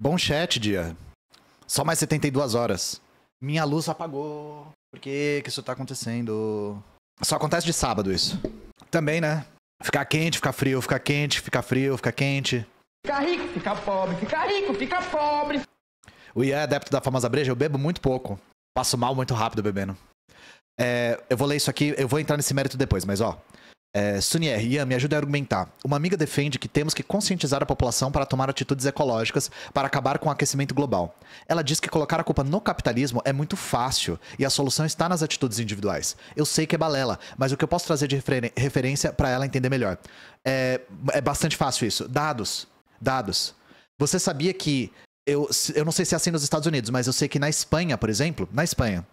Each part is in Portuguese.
Bom chat, dia. Só mais 72 horas. Minha luz apagou. Por que que isso tá acontecendo? Só acontece de sábado isso. Também, né? Ficar quente, ficar frio, ficar quente, ficar frio, ficar quente. Ficar rico, ficar pobre, ficar rico, ficar pobre. O Ian é adepto da famosa breja, eu bebo muito pouco. Passo mal muito rápido bebendo. É, eu vou ler isso aqui, eu vou entrar nesse mérito depois, mas ó. É, Sunier, Ian, me ajuda a argumentar. Uma amiga defende que temos que conscientizar a população para tomar atitudes ecológicas para acabar com o aquecimento global. Ela diz que colocar a culpa no capitalismo é muito fácil e a solução está nas atitudes individuais. Eu sei que é balela, mas o que eu posso trazer de referência para ela entender melhor? É, é bastante fácil isso. Dados. Dados. Você sabia que. Eu, eu não sei se é assim nos Estados Unidos, mas eu sei que na Espanha, por exemplo, na Espanha,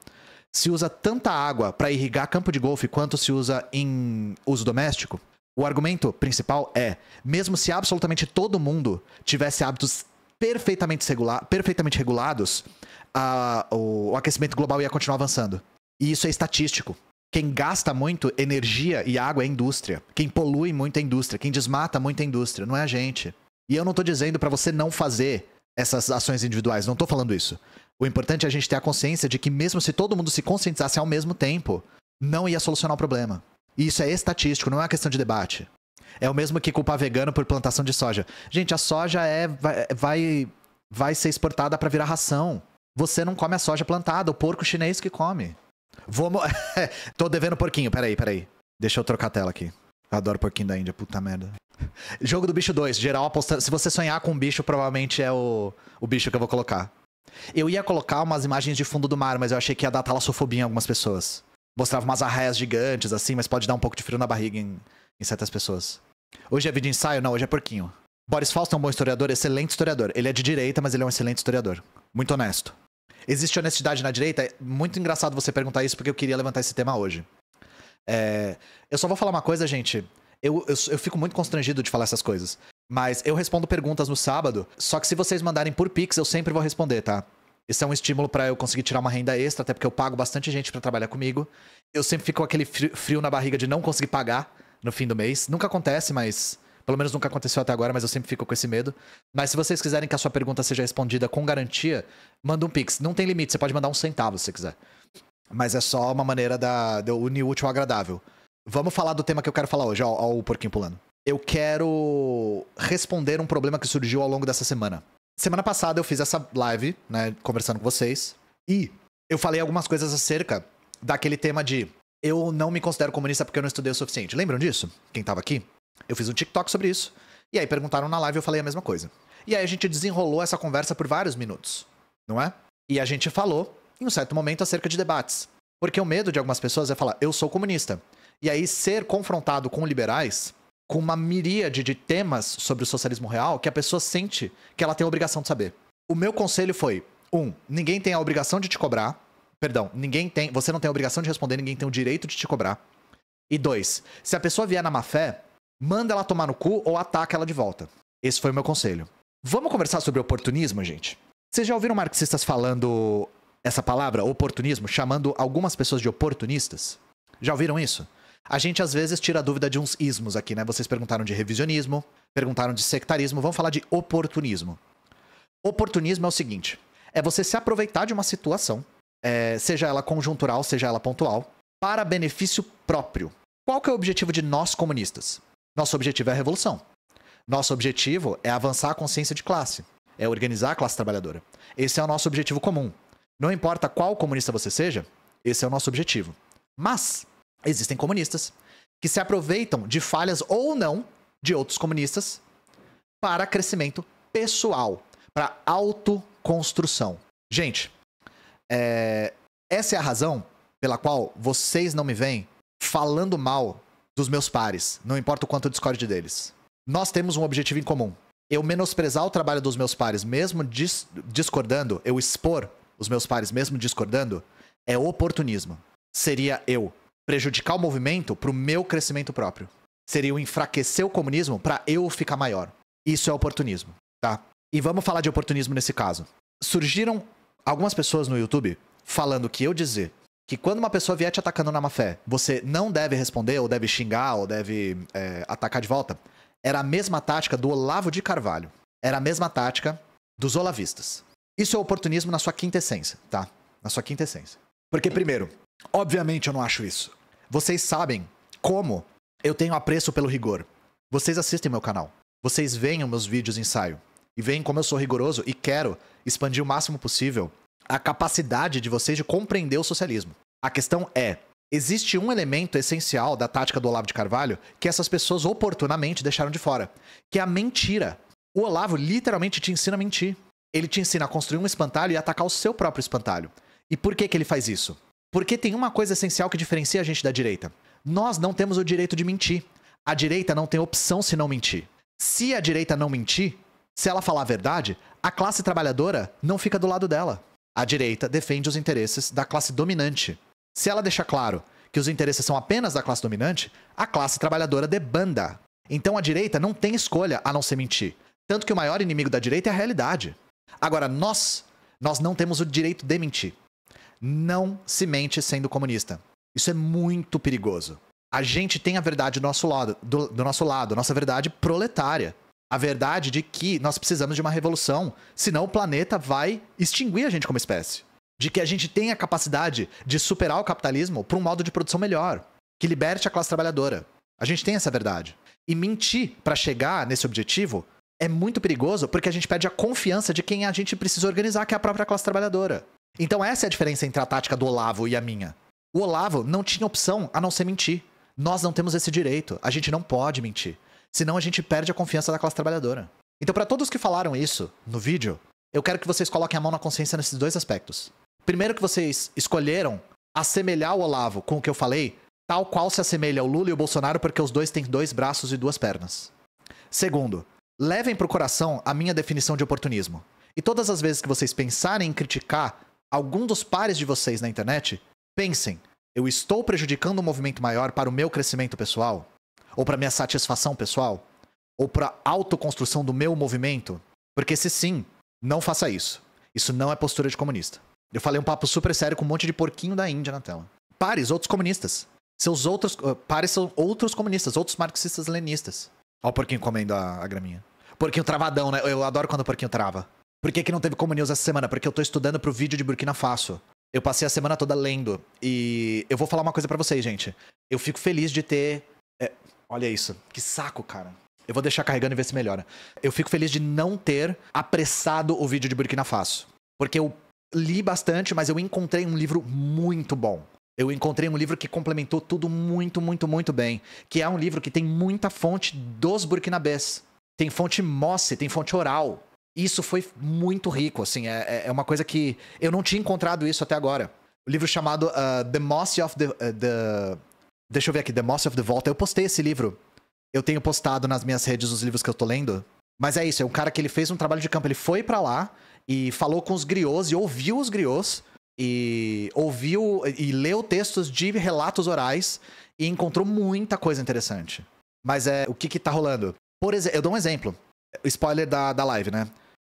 se usa tanta água para irrigar campo de golfe quanto se usa em uso doméstico? O argumento principal é: mesmo se absolutamente todo mundo tivesse hábitos perfeitamente, perfeitamente regulados, o, o aquecimento global ia continuar avançando. E isso é estatístico. Quem gasta muito energia e água é a indústria. Quem polui muito é a indústria. Quem desmata muito é a indústria. Não é a gente. E eu não estou dizendo para você não fazer essas ações individuais. Não estou falando isso. O importante é a gente ter a consciência de que, mesmo se todo mundo se conscientizasse ao mesmo tempo, não ia solucionar o problema. E isso é estatístico, não é uma questão de debate. É o mesmo que culpar vegano por plantação de soja. Gente, a soja é vai, vai, vai ser exportada para virar ração. Você não come a soja plantada, o porco chinês que come. Vou. Tô devendo porquinho, peraí, peraí. Deixa eu trocar a tela aqui. Eu adoro porquinho da Índia, puta merda. Jogo do bicho 2, geral apostando. Se você sonhar com um bicho, provavelmente é o, o bicho que eu vou colocar. Eu ia colocar umas imagens de fundo do mar, mas eu achei que ia dar talassofobia em algumas pessoas. Mostrava umas arraias gigantes, assim, mas pode dar um pouco de frio na barriga em, em certas pessoas. Hoje é vídeo ensaio? Não, hoje é porquinho. Boris Fausto é um bom historiador, excelente historiador. Ele é de direita, mas ele é um excelente historiador. Muito honesto. Existe honestidade na direita? É muito engraçado você perguntar isso, porque eu queria levantar esse tema hoje. É... Eu só vou falar uma coisa, gente. Eu, eu, eu, fico muito constrangido de falar essas coisas. Mas eu respondo perguntas no sábado, só que se vocês mandarem por Pix, eu sempre vou responder, tá? Isso é um estímulo para eu conseguir tirar uma renda extra, até porque eu pago bastante gente para trabalhar comigo. Eu sempre fico com aquele frio na barriga de não conseguir pagar no fim do mês. Nunca acontece, mas. Pelo menos nunca aconteceu até agora, mas eu sempre fico com esse medo. Mas se vocês quiserem que a sua pergunta seja respondida com garantia, manda um Pix. Não tem limite, você pode mandar um centavo se quiser. Mas é só uma maneira da, de eu unir útil ao agradável. Vamos falar do tema que eu quero falar hoje. Ó, ó o porquinho pulando eu quero responder um problema que surgiu ao longo dessa semana. Semana passada eu fiz essa live, né, conversando com vocês, e eu falei algumas coisas acerca daquele tema de eu não me considero comunista porque eu não estudei o suficiente. Lembram disso? Quem tava aqui? Eu fiz um TikTok sobre isso. E aí perguntaram na live, eu falei a mesma coisa. E aí a gente desenrolou essa conversa por vários minutos, não é? E a gente falou, em um certo momento, acerca de debates. Porque o medo de algumas pessoas é falar, eu sou comunista. E aí ser confrontado com liberais com uma miríade de temas sobre o socialismo real que a pessoa sente que ela tem a obrigação de saber. O meu conselho foi: um, ninguém tem a obrigação de te cobrar. Perdão, ninguém tem. Você não tem a obrigação de responder, ninguém tem o direito de te cobrar. E dois, se a pessoa vier na má fé, manda ela tomar no cu ou ataca ela de volta. Esse foi o meu conselho. Vamos conversar sobre oportunismo, gente? Vocês já ouviram marxistas falando essa palavra, oportunismo, chamando algumas pessoas de oportunistas? Já ouviram isso? A gente às vezes tira a dúvida de uns ismos aqui, né? Vocês perguntaram de revisionismo, perguntaram de sectarismo, vamos falar de oportunismo. Oportunismo é o seguinte: é você se aproveitar de uma situação, é, seja ela conjuntural, seja ela pontual, para benefício próprio. Qual que é o objetivo de nós comunistas? Nosso objetivo é a revolução. Nosso objetivo é avançar a consciência de classe, é organizar a classe trabalhadora. Esse é o nosso objetivo comum. Não importa qual comunista você seja, esse é o nosso objetivo. Mas existem comunistas que se aproveitam de falhas ou não de outros comunistas para crescimento pessoal, para autoconstrução. Gente, é, essa é a razão pela qual vocês não me veem falando mal dos meus pares, não importa o quanto eu discorde deles. Nós temos um objetivo em comum. Eu menosprezar o trabalho dos meus pares, mesmo dis discordando, eu expor os meus pares, mesmo discordando, é oportunismo. Seria eu prejudicar o movimento para o meu crescimento próprio. Seria o enfraquecer o comunismo para eu ficar maior. Isso é oportunismo, tá? E vamos falar de oportunismo nesse caso. Surgiram algumas pessoas no YouTube falando que eu dizer que quando uma pessoa vier te atacando na má fé, você não deve responder, ou deve xingar, ou deve é, atacar de volta, era a mesma tática do Olavo de Carvalho. Era a mesma tática dos olavistas. Isso é oportunismo na sua quinta essência, tá? Na sua quinta essência. Porque, primeiro, Obviamente eu não acho isso. Vocês sabem como eu tenho apreço pelo rigor. Vocês assistem meu canal. Vocês veem os meus vídeos ensaio. E veem como eu sou rigoroso e quero expandir o máximo possível a capacidade de vocês de compreender o socialismo. A questão é: existe um elemento essencial da tática do Olavo de Carvalho que essas pessoas oportunamente deixaram de fora, que é a mentira. O Olavo literalmente te ensina a mentir. Ele te ensina a construir um espantalho e atacar o seu próprio espantalho. E por que, que ele faz isso? Porque tem uma coisa essencial que diferencia a gente da direita. Nós não temos o direito de mentir. A direita não tem opção se não mentir. Se a direita não mentir, se ela falar a verdade, a classe trabalhadora não fica do lado dela. A direita defende os interesses da classe dominante. Se ela deixar claro que os interesses são apenas da classe dominante, a classe trabalhadora debanda. Então a direita não tem escolha a não ser mentir. Tanto que o maior inimigo da direita é a realidade. Agora, nós, nós não temos o direito de mentir. Não se mente sendo comunista. Isso é muito perigoso. A gente tem a verdade do nosso lado, do, do nosso lado, nossa verdade proletária. A verdade de que nós precisamos de uma revolução, senão o planeta vai extinguir a gente como espécie. De que a gente tem a capacidade de superar o capitalismo para um modo de produção melhor, que liberte a classe trabalhadora. A gente tem essa verdade. E mentir para chegar nesse objetivo é muito perigoso porque a gente perde a confiança de quem a gente precisa organizar, que é a própria classe trabalhadora. Então essa é a diferença entre a tática do Olavo e a minha. O Olavo não tinha opção a não ser mentir. Nós não temos esse direito. A gente não pode mentir. Senão a gente perde a confiança da classe trabalhadora. Então, para todos que falaram isso no vídeo, eu quero que vocês coloquem a mão na consciência nesses dois aspectos. Primeiro, que vocês escolheram assemelhar o Olavo com o que eu falei, tal qual se assemelha ao Lula e o Bolsonaro, porque os dois têm dois braços e duas pernas. Segundo, levem para o coração a minha definição de oportunismo. E todas as vezes que vocês pensarem em criticar algum dos pares de vocês na internet, pensem: eu estou prejudicando um movimento maior para o meu crescimento pessoal? Ou para minha satisfação pessoal? Ou para a autoconstrução do meu movimento? Porque se sim, não faça isso. Isso não é postura de comunista. Eu falei um papo super sério com um monte de porquinho da Índia na tela. Pares outros comunistas. Seus outros. Ah, pares são outros comunistas, outros marxistas lenistas. Olha o porquinho comendo a, a graminha. Porquinho travadão, né? Eu adoro quando o porquinho trava. Por que, que não teve como News essa semana? Porque eu tô estudando pro vídeo de Burkina Faso. Eu passei a semana toda lendo. E eu vou falar uma coisa para vocês, gente. Eu fico feliz de ter. É, olha isso. Que saco, cara. Eu vou deixar carregando e ver se melhora. Eu fico feliz de não ter apressado o vídeo de Burkina Faso. Porque eu li bastante, mas eu encontrei um livro muito bom. Eu encontrei um livro que complementou tudo muito, muito, muito bem. Que é um livro que tem muita fonte dos burkinabés. Tem fonte Mosse, tem fonte oral. Isso foi muito rico, assim, é, é, é uma coisa que eu não tinha encontrado isso até agora. O livro chamado uh, The Mossy of the, uh, the, Deixa eu ver aqui, The Mossy of the Volta. Eu postei esse livro. Eu tenho postado nas minhas redes os livros que eu tô lendo. Mas é isso, é um cara que ele fez um trabalho de campo. Ele foi para lá e falou com os griots e ouviu os griots e ouviu e leu textos de relatos orais e encontrou muita coisa interessante. Mas é o que que tá rolando? Por exemplo, eu dou um exemplo. Spoiler da, da live, né?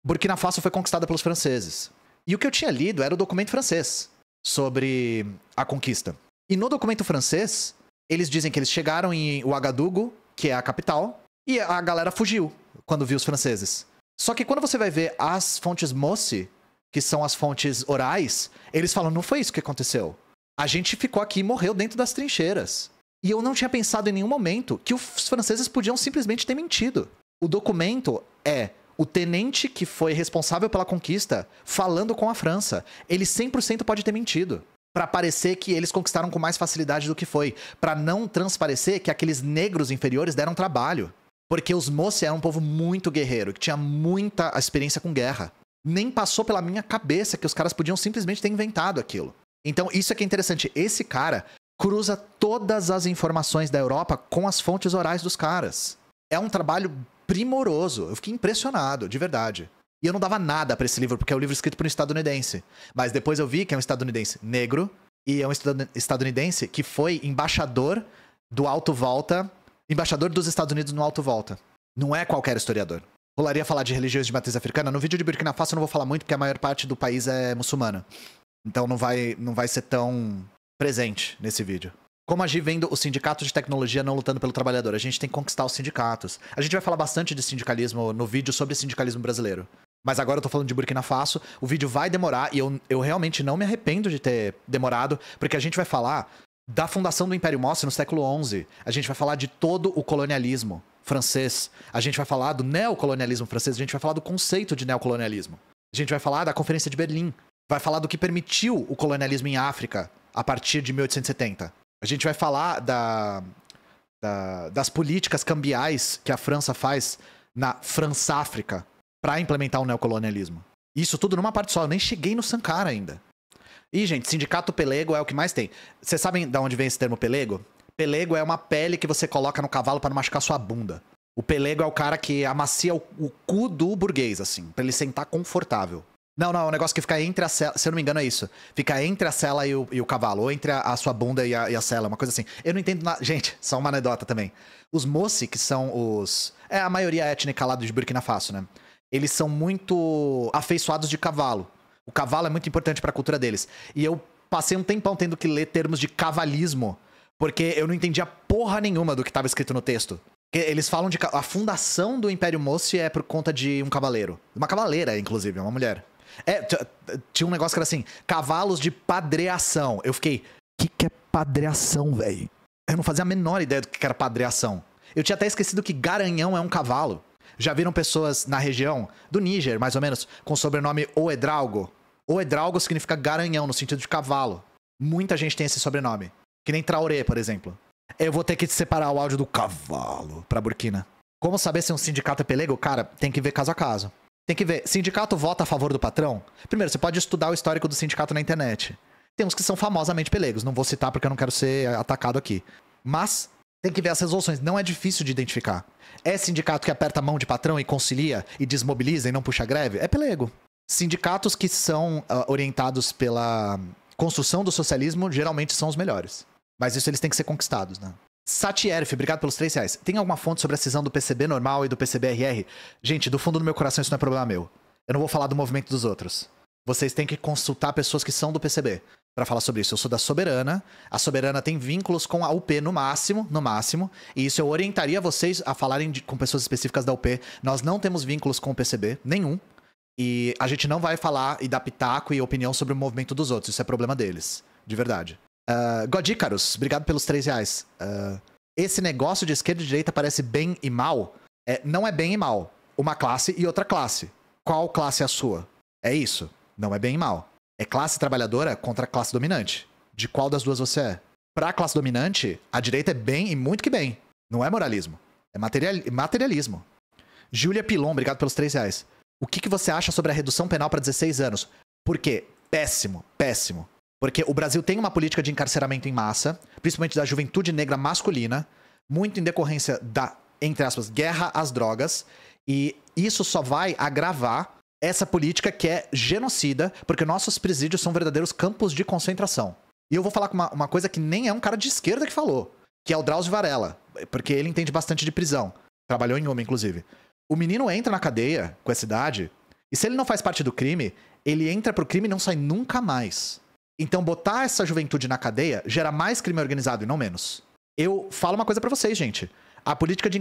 Burkina Faso foi conquistada pelos franceses. E o que eu tinha lido era o documento francês sobre a conquista. E no documento francês, eles dizem que eles chegaram em Ouagadougou, que é a capital, e a galera fugiu quando viu os franceses. Só que quando você vai ver as fontes Mossi, que são as fontes orais, eles falam: não foi isso que aconteceu. A gente ficou aqui e morreu dentro das trincheiras. E eu não tinha pensado em nenhum momento que os franceses podiam simplesmente ter mentido. O documento é o tenente que foi responsável pela conquista falando com a França. Ele 100% pode ter mentido. Para parecer que eles conquistaram com mais facilidade do que foi. Para não transparecer que aqueles negros inferiores deram trabalho. Porque os moços eram um povo muito guerreiro, que tinha muita experiência com guerra. Nem passou pela minha cabeça que os caras podiam simplesmente ter inventado aquilo. Então, isso é que é interessante. Esse cara cruza todas as informações da Europa com as fontes orais dos caras. É um trabalho primoroso. Eu fiquei impressionado, de verdade. E eu não dava nada para esse livro, porque é um livro escrito por um estadunidense. Mas depois eu vi que é um estadunidense negro e é um estadunidense que foi embaixador do Alto Volta, embaixador dos Estados Unidos no Alto Volta. Não é qualquer historiador. Rolaria falar de religiões de matriz africana. No vídeo de Burkina Faso eu não vou falar muito, porque a maior parte do país é muçulmana. Então não vai, não vai ser tão presente nesse vídeo. Como agir vendo o sindicato de tecnologia não lutando pelo trabalhador? A gente tem que conquistar os sindicatos. A gente vai falar bastante de sindicalismo no vídeo sobre sindicalismo brasileiro. Mas agora eu tô falando de Burkina Faso, o vídeo vai demorar e eu, eu realmente não me arrependo de ter demorado, porque a gente vai falar da fundação do Império Mossi no século XI. A gente vai falar de todo o colonialismo francês. A gente vai falar do neocolonialismo francês. A gente vai falar do conceito de neocolonialismo. A gente vai falar da Conferência de Berlim. Vai falar do que permitiu o colonialismo em África a partir de 1870. A gente vai falar da, da, das políticas cambiais que a França faz na França África para implementar o neocolonialismo. Isso tudo numa parte só, eu nem cheguei no Sankara ainda. E, gente, sindicato pelego é o que mais tem. Vocês sabem de onde vem esse termo pelego? Pelego é uma pele que você coloca no cavalo para não machucar sua bunda. O pelego é o cara que amacia o, o cu do burguês, assim, para ele sentar confortável. Não, não, é um negócio que fica entre a cela. Se eu não me engano, é isso. Fica entre a cela e o, e o cavalo, ou entre a, a sua bunda e a, e a, cela, uma coisa assim. Eu não entendo nada. Gente, só uma anedota também. Os Mossi, que são os. É a maioria étnica lá de Burkina Faso, né? Eles são muito afeiçoados de cavalo. O cavalo é muito importante para a cultura deles. E eu passei um tempão tendo que ler termos de cavalismo, porque eu não entendia porra nenhuma do que estava escrito no texto. Eles falam de. A fundação do Império Mossi é por conta de um cavaleiro. Uma cavaleira, inclusive, uma mulher. É, tinha um negócio que era assim, cavalos de padreação. Eu fiquei, o que, que é padreação, velho? Eu não fazia a menor ideia do que era padreação. Eu tinha até esquecido que garanhão é um cavalo. Já viram pessoas na região do Níger, mais ou menos, com o sobrenome Oedralgo? Oedralgo significa garanhão, no sentido de cavalo. Muita gente tem esse sobrenome. Que nem Traoré, por exemplo. Eu vou ter que separar o áudio do cavalo pra Burkina. Como saber se um sindicato é pelego? Cara, tem que ver caso a caso. Tem que ver, sindicato vota a favor do patrão? Primeiro, você pode estudar o histórico do sindicato na internet. Tem uns que são famosamente pelegos, não vou citar porque eu não quero ser atacado aqui. Mas tem que ver as resoluções, não é difícil de identificar. É sindicato que aperta a mão de patrão e concilia e desmobiliza e não puxa greve? É pelego. Sindicatos que são uh, orientados pela construção do socialismo geralmente são os melhores. Mas isso eles têm que ser conquistados, né? Satierf, obrigado pelos 3 reais. Tem alguma fonte sobre a cisão do PCB normal e do PCBRR? Gente, do fundo do meu coração isso não é problema meu. Eu não vou falar do movimento dos outros. Vocês têm que consultar pessoas que são do PCB para falar sobre isso. Eu sou da Soberana. A Soberana tem vínculos com a UP no máximo, no máximo. E isso eu orientaria vocês a falarem de, com pessoas específicas da UP. Nós não temos vínculos com o PCB, nenhum. E a gente não vai falar e dar pitaco e opinião sobre o movimento dos outros. Isso é problema deles, de verdade. Ah, Godícaros, obrigado pelos três reais. Uh, esse negócio de esquerda e direita parece bem e mal. É, não é bem e mal. Uma classe e outra classe. Qual classe é a sua? É isso. Não é bem e mal. É classe trabalhadora contra classe dominante. De qual das duas você é? Para a classe dominante, a direita é bem e muito que bem. Não é moralismo. É materialismo. Júlia Pilon, obrigado pelos três reais. O que, que você acha sobre a redução penal para 16 anos? Por quê? Péssimo, péssimo. Porque o Brasil tem uma política de encarceramento em massa, principalmente da juventude negra masculina, muito em decorrência da, entre aspas, guerra às drogas. E isso só vai agravar essa política que é genocida, porque nossos presídios são verdadeiros campos de concentração. E eu vou falar com uma, uma coisa que nem é um cara de esquerda que falou, que é o Drauzio Varela, porque ele entende bastante de prisão. Trabalhou em uma, inclusive. O menino entra na cadeia com essa idade, e se ele não faz parte do crime, ele entra pro crime e não sai nunca mais. Então, botar essa juventude na cadeia gera mais crime organizado e não menos. Eu falo uma coisa para vocês, gente. A política de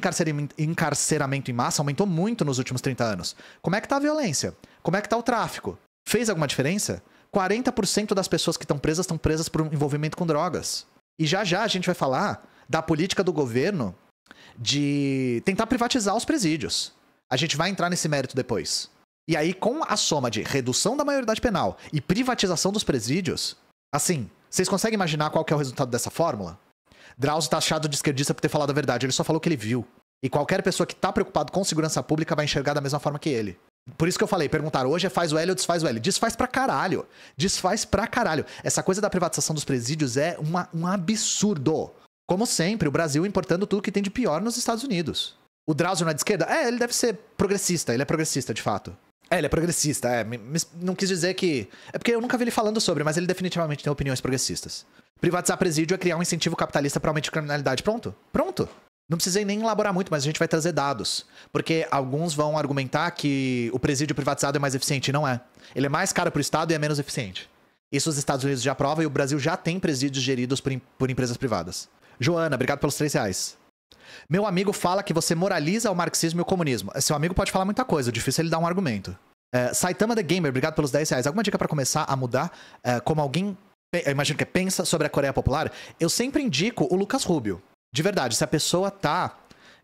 encarceramento em massa aumentou muito nos últimos 30 anos. Como é que tá a violência? Como é que tá o tráfico? Fez alguma diferença? 40% das pessoas que estão presas estão presas por envolvimento com drogas. E já já a gente vai falar da política do governo de tentar privatizar os presídios. A gente vai entrar nesse mérito depois. E aí, com a soma de redução da maioridade penal e privatização dos presídios, assim, vocês conseguem imaginar qual é o resultado dessa fórmula? Drauzio tá achado de esquerdista por ter falado a verdade, ele só falou que ele viu. E qualquer pessoa que tá preocupado com segurança pública vai enxergar da mesma forma que ele. Por isso que eu falei, perguntar hoje é faz o L ou desfaz o L. Desfaz pra caralho. Desfaz pra caralho. Essa coisa da privatização dos presídios é uma, um absurdo. Como sempre, o Brasil importando tudo que tem de pior nos Estados Unidos. O Drauzio não é de esquerda? É, ele deve ser progressista, ele é progressista de fato. É, ele é progressista, é. Não quis dizer que. É porque eu nunca vi ele falando sobre, mas ele definitivamente tem opiniões progressistas. Privatizar presídio é criar um incentivo capitalista para aumentar a criminalidade. Pronto? Pronto. Não precisei nem elaborar muito, mas a gente vai trazer dados. Porque alguns vão argumentar que o presídio privatizado é mais eficiente. Não é. Ele é mais caro para o Estado e é menos eficiente. Isso os Estados Unidos já aprovam e o Brasil já tem presídios geridos por, por empresas privadas. Joana, obrigado pelos três reais. Meu amigo fala que você moraliza o marxismo e o comunismo. Seu amigo pode falar muita coisa, o é difícil é ele dar um argumento. É, Saitama The Gamer, obrigado pelos 10 reais. Alguma dica para começar a mudar é, como alguém, eu imagino que pensa sobre a Coreia Popular? Eu sempre indico o Lucas Rubio. De verdade, se a pessoa tá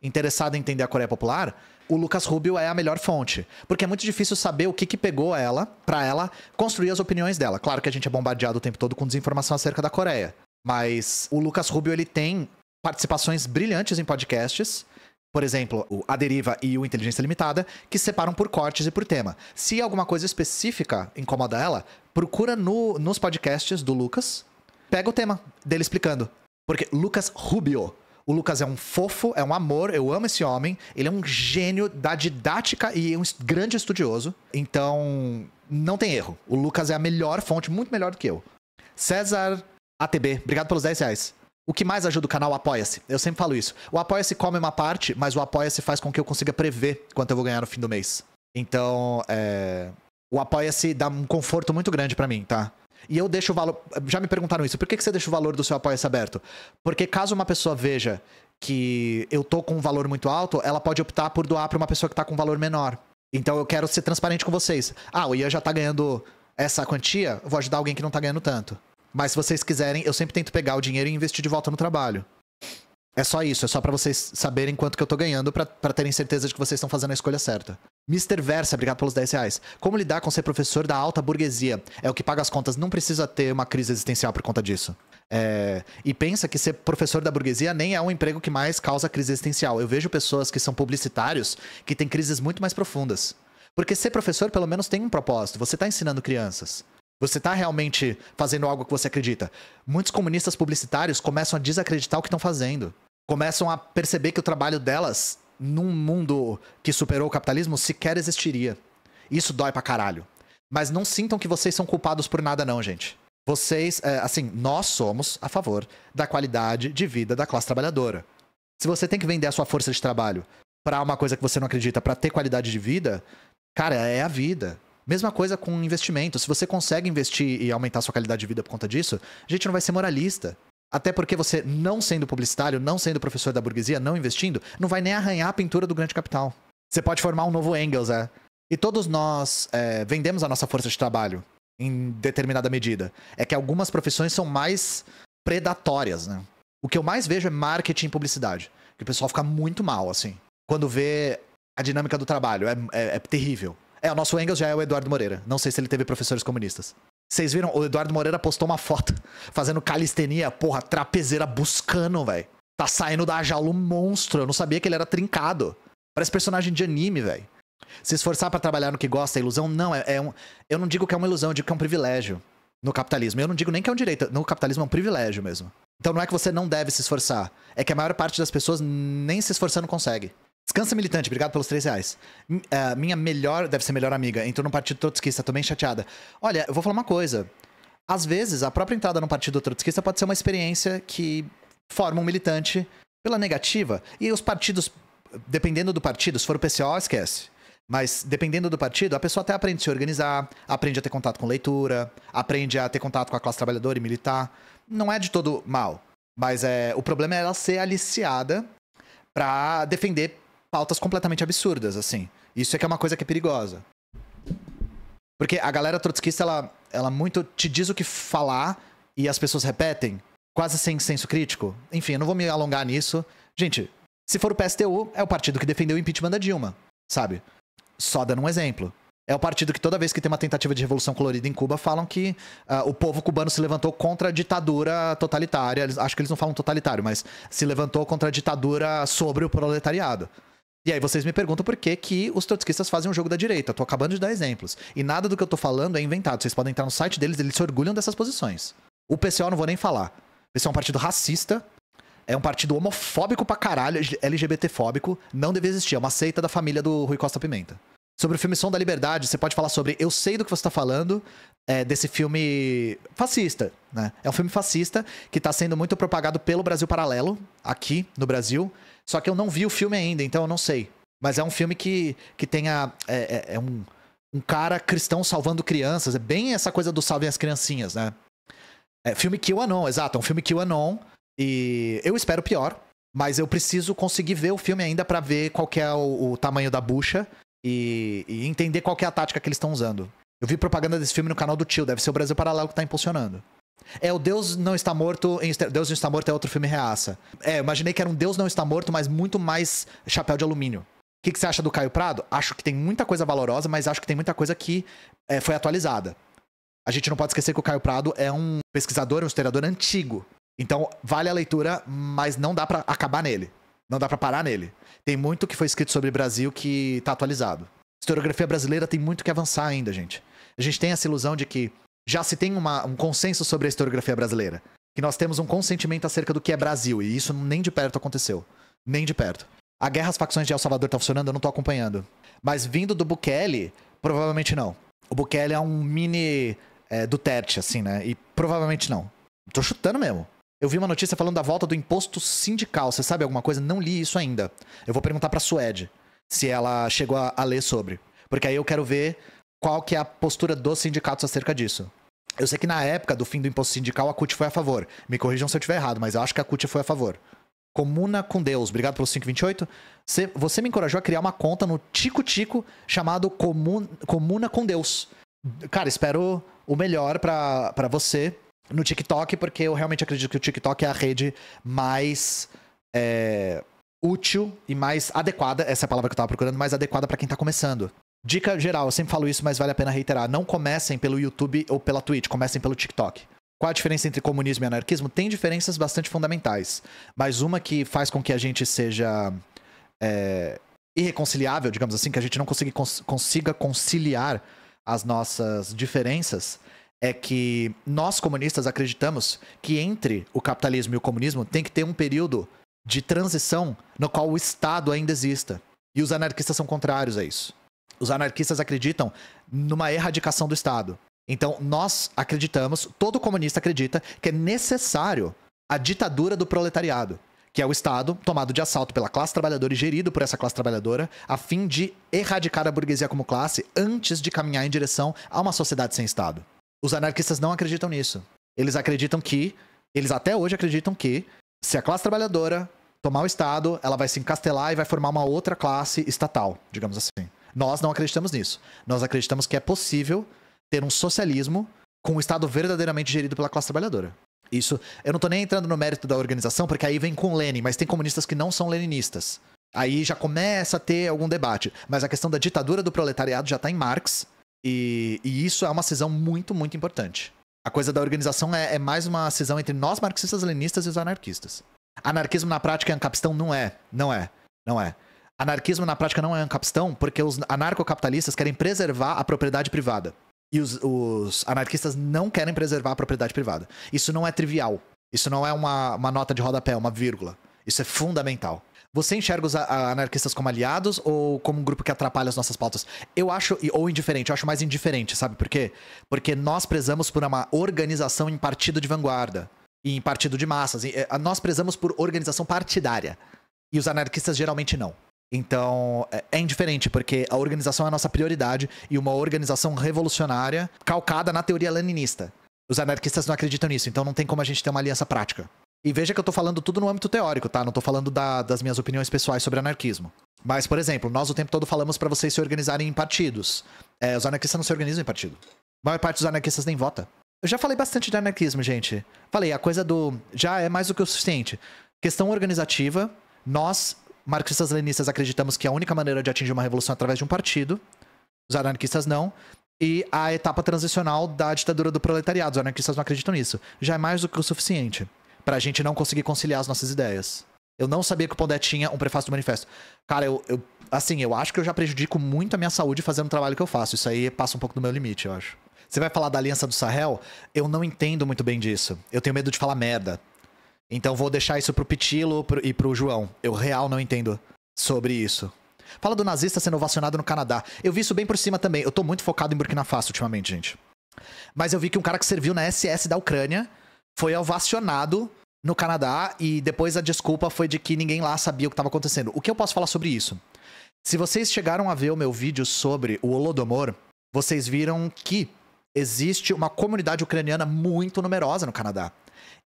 interessada em entender a Coreia Popular, o Lucas Rubio é a melhor fonte. Porque é muito difícil saber o que, que pegou ela para ela construir as opiniões dela. Claro que a gente é bombardeado o tempo todo com desinformação acerca da Coreia. Mas o Lucas Rubio ele tem participações brilhantes em podcasts. Por exemplo, o A Deriva e o Inteligência Limitada, que separam por cortes e por tema. Se alguma coisa específica incomoda ela, procura no, nos podcasts do Lucas, pega o tema dele explicando. Porque Lucas Rubio, o Lucas é um fofo, é um amor, eu amo esse homem. Ele é um gênio da didática e um grande estudioso. Então, não tem erro. O Lucas é a melhor fonte, muito melhor do que eu. César ATB, obrigado pelos 10 reais. O que mais ajuda o canal? Apoia-se. Eu sempre falo isso. O Apoia-se come uma parte, mas o Apoia-se faz com que eu consiga prever quanto eu vou ganhar no fim do mês. Então, é... o Apoia-se dá um conforto muito grande para mim, tá? E eu deixo o valor. Já me perguntaram isso. Por que, que você deixa o valor do seu Apoia-se aberto? Porque caso uma pessoa veja que eu tô com um valor muito alto, ela pode optar por doar para uma pessoa que tá com um valor menor. Então eu quero ser transparente com vocês. Ah, o Ian já tá ganhando essa quantia, vou ajudar alguém que não tá ganhando tanto. Mas se vocês quiserem, eu sempre tento pegar o dinheiro e investir de volta no trabalho. É só isso, é só para vocês saberem quanto que eu tô ganhando para terem certeza de que vocês estão fazendo a escolha certa. Mr. Versa, obrigado pelos 10 reais. Como lidar com ser professor da alta burguesia? É o que paga as contas, não precisa ter uma crise existencial por conta disso. É... E pensa que ser professor da burguesia nem é um emprego que mais causa crise existencial. Eu vejo pessoas que são publicitários que têm crises muito mais profundas. Porque ser professor, pelo menos, tem um propósito. Você tá ensinando crianças. Você está realmente fazendo algo que você acredita. Muitos comunistas publicitários começam a desacreditar o que estão fazendo. Começam a perceber que o trabalho delas, num mundo que superou o capitalismo, sequer existiria. Isso dói pra caralho. Mas não sintam que vocês são culpados por nada, não, gente. Vocês, é, assim, nós somos a favor da qualidade de vida da classe trabalhadora. Se você tem que vender a sua força de trabalho para uma coisa que você não acredita, para ter qualidade de vida, cara, é a vida. Mesma coisa com investimento. Se você consegue investir e aumentar sua qualidade de vida por conta disso, a gente não vai ser moralista. Até porque você, não sendo publicitário, não sendo professor da burguesia, não investindo, não vai nem arranhar a pintura do grande capital. Você pode formar um novo Engels, é. E todos nós é, vendemos a nossa força de trabalho, em determinada medida. É que algumas profissões são mais predatórias, né? O que eu mais vejo é marketing e publicidade. Que o pessoal fica muito mal, assim. Quando vê a dinâmica do trabalho, é, é, é terrível. É, o nosso Engels já é o Eduardo Moreira. Não sei se ele teve professores comunistas. Vocês viram? O Eduardo Moreira postou uma foto fazendo calistenia, porra, trapezeira buscando, velho. Tá saindo da jaula um monstro. Eu não sabia que ele era trincado. Parece personagem de anime, velho. Se esforçar para trabalhar no que gosta é ilusão? Não, é, é, um. Eu não digo que é uma ilusão, eu digo que é um privilégio no capitalismo. Eu não digo nem que é um direito. No capitalismo é um privilégio mesmo. Então não é que você não deve se esforçar. É que a maior parte das pessoas nem se esforçando consegue. Descansa Militante, obrigado pelos três reais. Uh, minha melhor, deve ser melhor amiga, entrou no partido trotskista, tô bem chateada. Olha, eu vou falar uma coisa. Às vezes, a própria entrada no partido trotskista pode ser uma experiência que forma um militante pela negativa. E os partidos, dependendo do partido, se for o PCO, esquece. Mas dependendo do partido, a pessoa até aprende a se organizar, aprende a ter contato com leitura, aprende a ter contato com a classe trabalhadora e militar. Não é de todo mal. Mas é, o problema é ela ser aliciada para defender pautas completamente absurdas, assim. Isso é que é uma coisa que é perigosa. Porque a galera trotskista, ela, ela muito te diz o que falar e as pessoas repetem, quase sem senso crítico. Enfim, eu não vou me alongar nisso. Gente, se for o PSTU, é o partido que defendeu o impeachment da Dilma, sabe? Só dando um exemplo. É o partido que toda vez que tem uma tentativa de revolução colorida em Cuba falam que uh, o povo cubano se levantou contra a ditadura totalitária. acho que eles não falam totalitário, mas se levantou contra a ditadura sobre o proletariado. E aí vocês me perguntam por que, que os trotskistas fazem um jogo da direita. tô acabando de dar exemplos. E nada do que eu tô falando é inventado. Vocês podem entrar no site deles, eles se orgulham dessas posições. O PCO não vou nem falar. O PCO é um partido racista, é um partido homofóbico pra caralho, LGBTfóbico, não deve existir, é uma seita da família do Rui Costa Pimenta. Sobre o filme Som da Liberdade, você pode falar sobre eu sei do que você tá falando, é, desse filme fascista, né? É um filme fascista que tá sendo muito propagado pelo Brasil Paralelo, aqui no Brasil, só que eu não vi o filme ainda, então eu não sei. Mas é um filme que, que tem a. É, é, é um, um cara cristão salvando crianças. É bem essa coisa do salvem as criancinhas, né? É filme Anon, exato. É um filme Anon. E eu espero pior, mas eu preciso conseguir ver o filme ainda para ver qual é o, o, tamanho da bucha e, e, entender qual é a tática que eles estão usando. Eu vi propaganda desse filme no canal do tio, deve ser o Brasil Paralelo que tá impulsionando. É o Deus Não Está Morto. Em, Deus Não Está Morto é outro filme reaça. É, imaginei que era um Deus Não Está Morto, mas muito mais chapéu de alumínio. O que, que, você acha do Caio Prado? Acho que tem muita coisa valorosa, mas acho que tem muita coisa que é, foi atualizada. A gente não pode esquecer que o Caio Prado é um pesquisador, um historiador antigo. Então, vale a leitura, mas não dá para acabar nele. Não dá para parar nele. Tem muito que foi escrito sobre o Brasil que tá atualizado. Historiografia brasileira tem muito que avançar ainda, gente. A gente tem essa ilusão de que já se tem uma, um consenso sobre a historiografia brasileira. Que nós temos um consentimento acerca do que é Brasil, e isso nem de perto aconteceu. Nem de perto. A guerra às facções de El Salvador tá funcionando, eu não tô acompanhando. Mas vindo do Bukele, provavelmente não. O Bukele é um mini é, Duterte, assim, né? E provavelmente não. Tô chutando mesmo. Eu vi uma notícia falando da volta do imposto sindical. Você sabe alguma coisa? Não li isso ainda. Eu vou perguntar pra Suede se ela chegou a, a ler sobre. Porque aí eu quero ver qual que é a postura dos sindicatos acerca disso. Eu sei que na época do fim do imposto sindical, a CUT foi a favor. Me corrijam se eu estiver errado, mas eu acho que a CUT foi a favor. Comuna com Deus, obrigado pelo 528. Você, você me encorajou a criar uma conta no Tico Tico chamado Comuna, Comuna com Deus. Cara, espero o melhor para você no TikTok, porque eu realmente acredito que o TikTok é a rede mais é, útil e mais adequada, essa é a palavra que eu tava procurando, mais adequada para quem tá começando. Dica geral, eu sempre falo isso, mas vale a pena reiterar. Não comecem pelo YouTube ou pela Twitch, comecem pelo TikTok. Qual a diferença entre comunismo e anarquismo? Tem diferenças bastante fundamentais. Mas uma que faz com que a gente seja é, irreconciliável, digamos assim, que a gente não consiga, consiga conciliar as nossas diferenças, é que nós comunistas acreditamos que entre o capitalismo e o comunismo tem que ter um período de transição no qual o Estado ainda exista. E os anarquistas são contrários a isso os anarquistas acreditam numa erradicação do Estado. Então, nós acreditamos, todo comunista acredita, que é necessário a ditadura do proletariado, que é o Estado tomado de assalto pela classe trabalhadora e gerido por essa classe trabalhadora, a fim de erradicar a burguesia como classe antes de caminhar em direção a uma sociedade sem Estado. Os anarquistas não acreditam nisso. Eles acreditam que, eles até hoje acreditam que, se a classe trabalhadora tomar o Estado, ela vai se encastelar e vai formar uma outra classe estatal, digamos assim. Nós não acreditamos nisso. Nós acreditamos que é possível ter um socialismo com um Estado verdadeiramente gerido pela classe trabalhadora. Isso, eu não tô nem entrando no mérito da organização, porque aí vem com Lenin, mas tem comunistas que não são leninistas. Aí já começa a ter algum debate. Mas a questão da ditadura do proletariado já tá em Marx, e, e isso é uma cisão muito, muito importante. A coisa da organização é, é mais uma cisão entre nós marxistas-leninistas e os anarquistas. Anarquismo na prática e é ancapistão não é, não é, não é. Anarquismo na prática não é ancapistão, porque os anarcocapitalistas querem preservar a propriedade privada. E os, os, anarquistas não querem preservar a propriedade privada. Isso não é trivial. Isso não é uma, uma nota de rodapé, uma vírgula. Isso é fundamental. Você enxerga os anarquistas como aliados ou como um grupo que atrapalha as nossas pautas? Eu acho, ou indiferente, eu acho mais indiferente, sabe por quê? Porque nós prezamos por uma organização em partido de vanguarda, em partido de massas. Eh, nós prezamos por organização partidária. E os anarquistas geralmente não. Então, é, é indiferente, porque a organização é a nossa prioridade e uma organização revolucionária calcada na teoria leninista. Os anarquistas não acreditam nisso, então não tem como a gente ter uma aliança prática. E veja que eu tô falando tudo no âmbito teórico, tá? Não tô falando da, das minhas opiniões pessoais sobre anarquismo. Mas, por exemplo, nós o tempo todo falamos para vocês se organizarem em partidos. É, os anarquistas não se organizam em partido. A maior parte dos anarquistas nem vota. Eu já falei bastante de anarquismo, gente. Falei, a coisa do. Já é mais do que o suficiente. Questão organizativa, nós marxistas-leninistas acreditamos que a única maneira de atingir uma revolução é através de um partido, os anarquistas não, e a etapa transicional da ditadura do proletariado, os anarquistas não acreditam nisso. Já é mais do que o suficiente para a gente não conseguir conciliar as nossas ideias. Eu não sabia que o Pondé tinha um prefácio do manifesto. Cara, eu, eu, assim, eu acho que eu já prejudico muito a minha saúde fazendo o trabalho que eu faço. Isso aí passa um pouco do meu limite, eu acho. Você vai falar da Aliança do Sahel? Eu não entendo muito bem disso. Eu tenho medo de falar merda. Então vou deixar isso pro Pitilo e pro João. Eu real não entendo sobre isso. Fala do nazista sendo ovacionado no Canadá. Eu vi isso bem por cima também. Eu tô muito focado em Burkina Faso ultimamente, gente. Mas eu vi que um cara que serviu na SS da Ucrânia foi ovacionado no Canadá e depois a desculpa foi de que ninguém lá sabia o que estava acontecendo. O que eu posso falar sobre isso? Se vocês chegaram a ver o meu vídeo sobre o Holodomor, vocês viram que existe uma comunidade ucraniana muito numerosa no Canadá.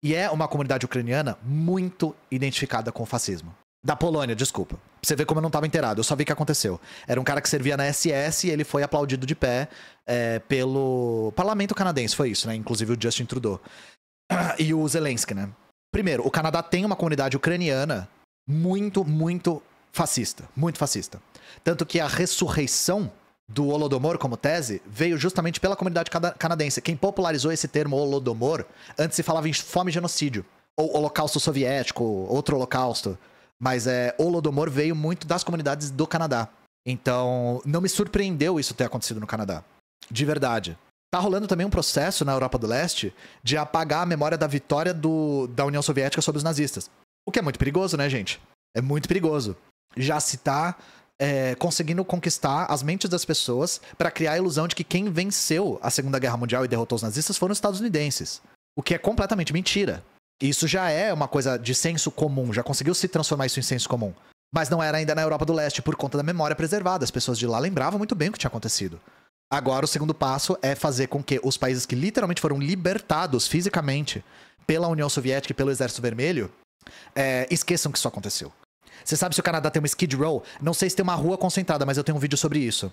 E é uma comunidade ucraniana muito identificada com o fascismo. Da Polônia, desculpa. Pra você ver como eu não estava inteirado, eu só vi o que aconteceu. Era um cara que servia na SS e ele foi aplaudido de pé é, pelo parlamento canadense, foi isso, né? Inclusive o Justin Trudeau. E o Zelensky, né? Primeiro, o Canadá tem uma comunidade ucraniana muito, muito fascista. Muito fascista. Tanto que a ressurreição do Holodomor como tese veio justamente pela comunidade canadense. Quem popularizou esse termo Holodomor, antes se falava em fome e genocídio, ou Holocausto Soviético, outro Holocausto. Mas é, Holodomor veio muito das comunidades do Canadá. Então, não me surpreendeu isso ter acontecido no Canadá. De verdade. Tá rolando também um processo na Europa do Leste de apagar a memória da vitória do, da União Soviética sobre os nazistas. O que é muito perigoso, né, gente? É muito perigoso. Já citar é, conseguindo conquistar as mentes das pessoas para criar a ilusão de que quem venceu a Segunda Guerra Mundial e derrotou os nazistas foram os estadunidenses. O que é completamente mentira. Isso já é uma coisa de senso comum, já conseguiu se transformar isso em senso comum. Mas não era ainda na Europa do Leste por conta da memória preservada. As pessoas de lá lembravam muito bem o que tinha acontecido. Agora, o segundo passo é fazer com que os países que literalmente foram libertados fisicamente pela União Soviética e pelo Exército Vermelho é, esqueçam que isso aconteceu. Você sabe se o Canadá tem uma skid row? Não sei se tem uma rua concentrada, mas eu tenho um vídeo sobre isso.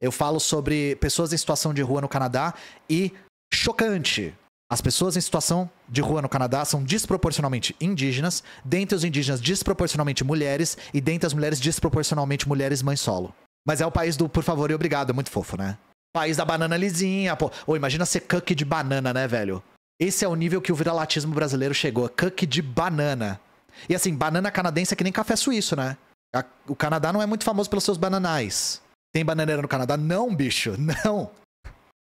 Eu falo sobre pessoas em situação de rua no Canadá e chocante. As pessoas em situação de rua no Canadá são desproporcionalmente indígenas, dentre os indígenas desproporcionalmente mulheres e dentre as mulheres desproporcionalmente mulheres mãe solo. Mas é o país do por favor e obrigado, é muito fofo, né? País da banana lisinha, pô. Ou imagina ser cuck de banana, né, velho? Esse é o nível que o viralatismo brasileiro chegou, cuck de banana. E assim, banana canadense é que nem café suíço, né? A, o Canadá não é muito famoso pelos seus bananais. Tem bananeira no Canadá? Não, bicho, não.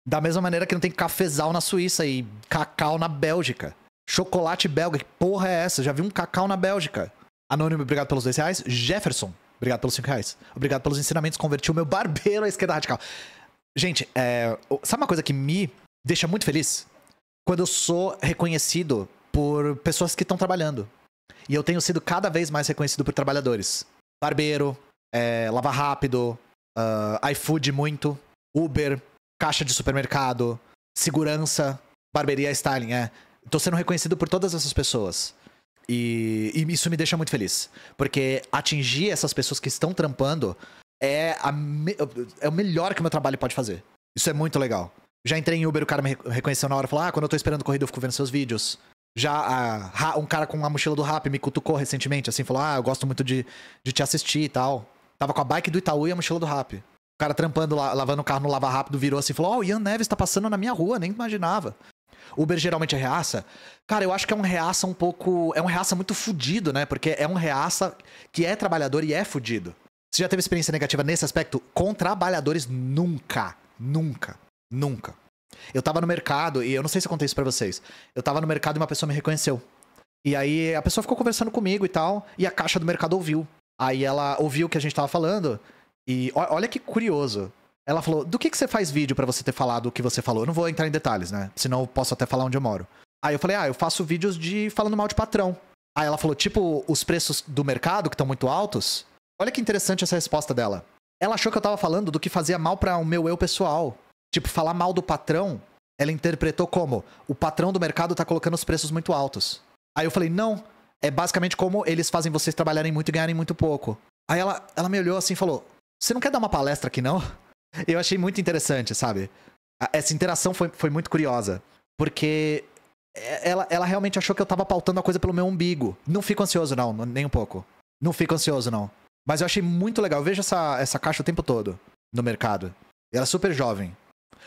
Da mesma maneira que não tem cafezal na Suíça e cacau na Bélgica. Chocolate belga, que porra é essa? Já vi um cacau na Bélgica. Anônimo, obrigado pelos dois reais. Jefferson, obrigado pelos cinco reais. Obrigado pelos ensinamentos, converti o meu barbeiro à esquerda radical. Gente, é, sabe uma coisa que me deixa muito feliz? Quando eu sou reconhecido por pessoas que estão trabalhando. E eu tenho sido cada vez mais reconhecido por trabalhadores. Barbeiro, é, lava rápido, uh, iFood muito, Uber, caixa de supermercado, segurança, barbearia styling, é. Tô sendo reconhecido por todas essas pessoas. E, e, isso me deixa muito feliz. Porque atingir essas pessoas que estão trampando é, a me, é o melhor que o meu trabalho pode fazer. Isso é muito legal. Já entrei em Uber, o cara me reconheceu na hora e falou: Ah, quando eu tô esperando corrida, eu fico vendo seus vídeos. Já a, um cara com a mochila do rap me cutucou recentemente, assim, falou: Ah, eu gosto muito de, de te assistir e tal. Tava com a bike do Itaú e a mochila do rap. O cara trampando lá, lavando o carro no Lava Rápido, virou assim e falou: Ó, oh, o Ian Neves tá passando na minha rua, nem imaginava. Uber geralmente é reaça. Cara, eu acho que é um reaça um pouco. É um reaça muito fudido, né? Porque é um reaça que é trabalhador e é fudido. Você já teve experiência negativa nesse aspecto? Com trabalhadores, nunca. Nunca. Nunca. Eu tava no mercado, e eu não sei se eu contei isso pra vocês. Eu tava no mercado e uma pessoa me reconheceu. E aí a pessoa ficou conversando comigo e tal, e a caixa do mercado ouviu. Aí ela ouviu o que a gente tava falando, e olha que curioso. Ela falou: Do que, que você faz vídeo para você ter falado o que você falou? Eu não vou entrar em detalhes, né? Senão eu posso até falar onde eu moro. Aí eu falei: Ah, eu faço vídeos de falando mal de patrão. Aí ela falou: Tipo, os preços do mercado que estão muito altos? Olha que interessante essa resposta dela. Ela achou que eu tava falando do que fazia mal para o meu eu pessoal. Tipo, falar mal do patrão, ela interpretou como o patrão do mercado tá colocando os preços muito altos. Aí eu falei, não, é basicamente como eles fazem vocês trabalharem muito e ganharem muito pouco. Aí ela, ela me olhou assim e falou: Você não quer dar uma palestra aqui, não? Eu achei muito interessante, sabe? Essa interação foi, foi muito curiosa. Porque ela, ela realmente achou que eu tava pautando a coisa pelo meu umbigo. Não fico ansioso, não, nem um pouco. Não fico ansioso, não. Mas eu achei muito legal. Eu vejo essa, essa caixa o tempo todo no mercado. Ela é super jovem.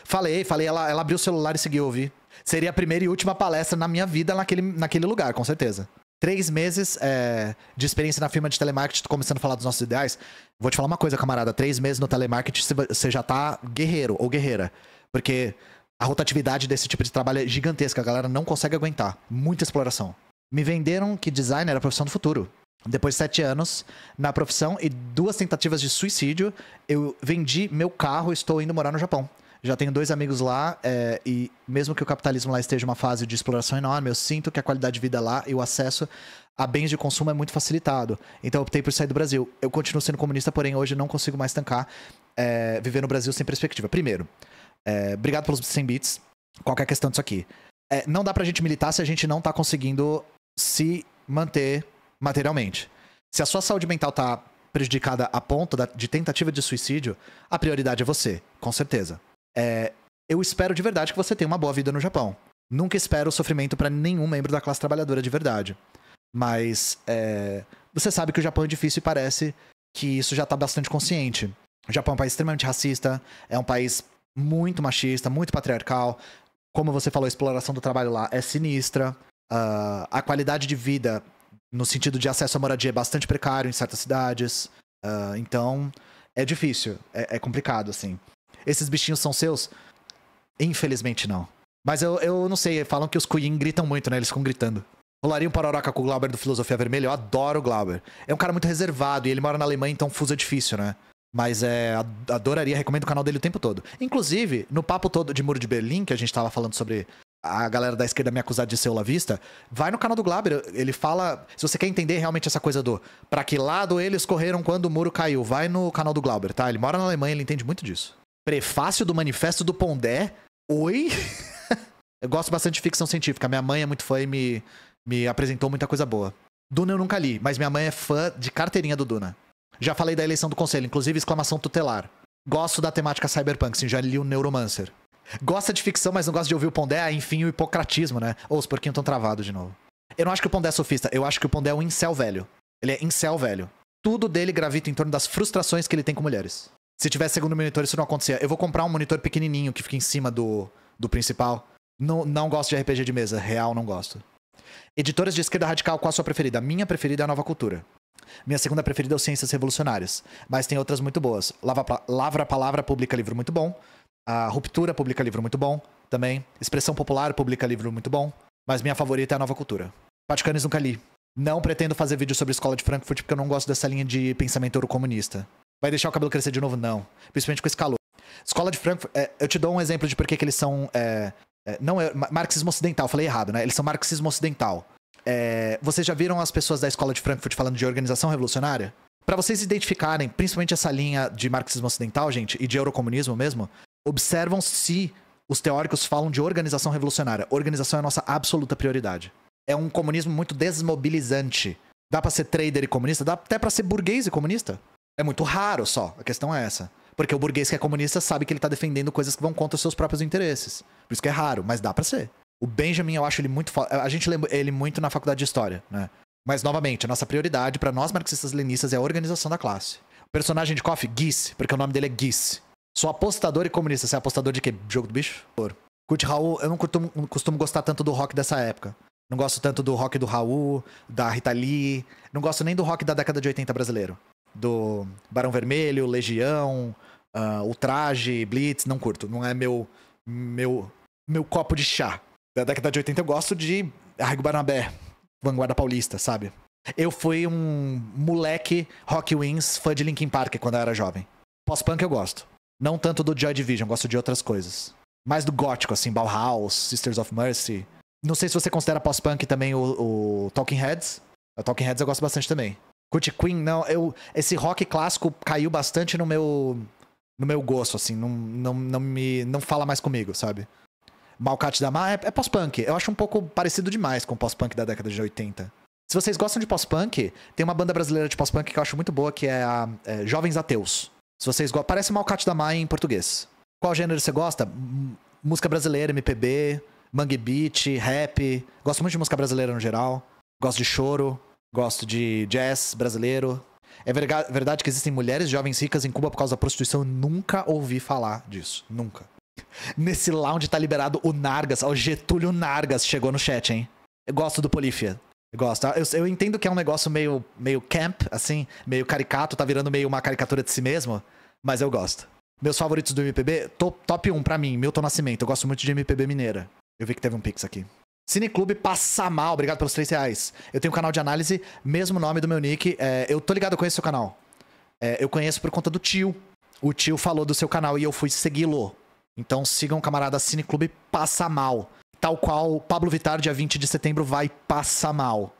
Falei, falei, ela, ela abriu o celular e seguiu ouvir. Seria a primeira e última palestra na minha vida naquele, naquele lugar, com certeza. Três meses é, de experiência na firma de telemarketing, começando a falar dos nossos ideais. Vou te falar uma coisa, camarada. Três meses no telemarketing, você já tá guerreiro ou guerreira. Porque a rotatividade desse tipo de trabalho é gigantesca. A galera não consegue aguentar. Muita exploração. Me venderam que design era a profissão do futuro. Depois de sete anos na profissão e duas tentativas de suicídio, eu vendi meu carro e estou indo morar no Japão. Já tenho dois amigos lá é, e mesmo que o capitalismo lá esteja uma fase de exploração enorme, eu sinto que a qualidade de vida lá e o acesso a bens de consumo é muito facilitado. Então eu optei por sair do Brasil. Eu continuo sendo comunista, porém hoje não consigo mais tancar é, viver no Brasil sem perspectiva. Primeiro, é, obrigado pelos 100 bits. Qualquer questão disso aqui. É, não dá pra gente militar se a gente não tá conseguindo se manter materialmente. Se a sua saúde mental tá prejudicada a ponto de tentativa de suicídio, a prioridade é você, com certeza. É, eu espero de verdade que você tenha uma boa vida no Japão. Nunca espero sofrimento para nenhum membro da classe trabalhadora de verdade. Mas é, você sabe que o Japão é difícil e parece que isso já tá bastante consciente. O Japão é um país extremamente racista, é um país muito machista, muito patriarcal. Como você falou, a exploração do trabalho lá é sinistra. Uh, a qualidade de vida, no sentido de acesso à moradia, é bastante precário em certas cidades. Uh, então, é difícil, é, é complicado, assim esses bichinhos são seus? Infelizmente não. Mas eu, eu não sei, falam que os Queen gritam muito, né? Eles ficam gritando. Rolaria um pororoca com o Glauber do Filosofia Vermelha, eu adoro o Glauber. É um cara muito reservado e ele mora na Alemanha, então fuso é difícil, né? Mas é, adoraria, recomendo o canal dele o tempo todo. Inclusive, no papo todo de Muro de Berlim, que a gente tava falando sobre a galera da esquerda me acusar de ser olavista, vai no canal do Glauber, ele fala, se você quer entender realmente essa coisa do para que lado eles correram quando o muro caiu, vai no canal do Glauber, tá? Ele mora na Alemanha, ele entende muito disso. Prefácio do Manifesto do Pondé. Oi? eu gosto bastante de ficção científica. Minha mãe é muito fã e me, me apresentou muita coisa boa. Duna eu nunca li, mas minha mãe é fã de carteirinha do Duna. Já falei da eleição do conselho, inclusive exclamação tutelar. Gosto da temática cyberpunk, sim, já li o Neuromancer. Gosta de ficção, mas não gosta de ouvir o Pondé, ah, enfim, o hipocratismo, né? Ou os porquinhos estão travados de novo. Eu não acho que o Pondé é sofista, eu acho que o Pondé é um incel velho. Ele é incel velho. Tudo dele gravita em torno das frustrações que ele tem com mulheres. Se tivesse segundo monitor, isso não acontecia. Eu vou comprar um monitor pequenininho que fica em cima do, do principal. Não, não gosto de RPG de mesa. Real, não gosto. Editoras de esquerda radical, qual a sua preferida? A minha preferida é a Nova Cultura. Minha segunda preferida é o Ciências Revolucionárias. Mas tem outras muito boas. Lava, Lavra Palavra publica livro muito bom. A Ruptura publica livro muito bom também. Expressão Popular publica livro muito bom. Mas minha favorita é a Nova Cultura. Vaticanes nunca li. Não pretendo fazer vídeo sobre a escola de Frankfurt porque eu não gosto dessa linha de pensamento eurocomunista. Vai deixar o cabelo crescer de novo? Não. Principalmente com esse calor. Escola de Frankfurt, é, eu te dou um exemplo de por que eles são. É, é não é marxismo ocidental, falei errado, né? Eles são marxismo ocidental. É, vocês já viram as pessoas da escola de Frankfurt falando de organização revolucionária? Para vocês identificarem, principalmente essa linha de marxismo ocidental, gente, e de eurocomunismo mesmo, observam se os teóricos falam de organização revolucionária. Organização é a nossa absoluta prioridade. É um comunismo muito desmobilizante. Dá para ser trader e comunista? Dá até para ser burguês e comunista. É muito raro só, a questão é essa. Porque o burguês que é comunista sabe que ele está defendendo coisas que vão contra os seus próprios interesses. Por isso que é raro, mas dá para ser. O Benjamin, eu acho ele muito. Fo... A gente lê ele muito na faculdade de história, né? Mas, novamente, a nossa prioridade para nós marxistas-leninistas é a organização da classe. O personagem de Coffee Guice, porque o nome dele é Guice. Sou apostador e comunista. Você é apostador de quê? Jogo do bicho? Por. Kurt Raul, eu não costumo, não costumo gostar tanto do rock dessa época. Não gosto tanto do rock do Raul, da Rita Lee. Não gosto nem do rock da década de 80 brasileiro do Barão Vermelho, Legião, uh, Ultraje, Blitz, não curto. Não é meu, meu, meu copo de chá. Da década de 80 eu gosto de Argo Barnabé, Vanguarda Paulista, sabe? Eu fui um moleque Rock Wings fã de Linkin Park quando eu era jovem. Pós-punk eu gosto. Não tanto do Joy Division, gosto de outras coisas. Mais do gótico, assim, Bauhaus, Sisters of Mercy. Não sei se você considera pós-punk também o, o Talking Heads. O Talking Heads eu gosto bastante também. Curte Queen, não. Eu, esse rock clássico caiu bastante no meu no meu gosto, assim. Não, não, não me não fala mais comigo, sabe? Malcat da Mar é, é pós-punk. Eu acho um pouco parecido demais com o pós-punk da década de 80. Se vocês gostam de pós-punk, tem uma banda brasileira de pós-punk que eu acho muito boa, que é, a, é Jovens Ateus. Se vocês gostam. Parece Malcat da Mar em português. Qual gênero você gosta? M música brasileira, MPB, mangue beat, rap. Gosto muito de música brasileira no geral. Gosto de choro. Gosto de jazz brasileiro. É verdade que existem mulheres jovens ricas em Cuba por causa da prostituição. Eu nunca ouvi falar disso. Nunca. Nesse lounge tá liberado o Nargas. o Getúlio Nargas chegou no chat, hein? Eu gosto do Polífia. Eu gosto. Eu, eu, entendo que é um negócio meio, meio camp, assim, meio caricato, tá virando meio uma caricatura de si mesmo, mas eu gosto. Meus favoritos do MPB, top, top 1 pra mim, Milton Nascimento. Eu gosto muito de MPB mineira. Eu vi que teve um pix aqui. Cineclube passa mal, obrigado pelos 3 reais. Eu tenho um canal de análise, mesmo nome do meu nick. É, eu tô ligado, eu conheço seu canal. É, eu conheço por conta do tio. O tio falou do seu canal e eu fui segui-lo. Então sigam o camarada Cineclube passa mal. Tal qual Pablo Vittar, dia 20 de setembro, vai passar mal.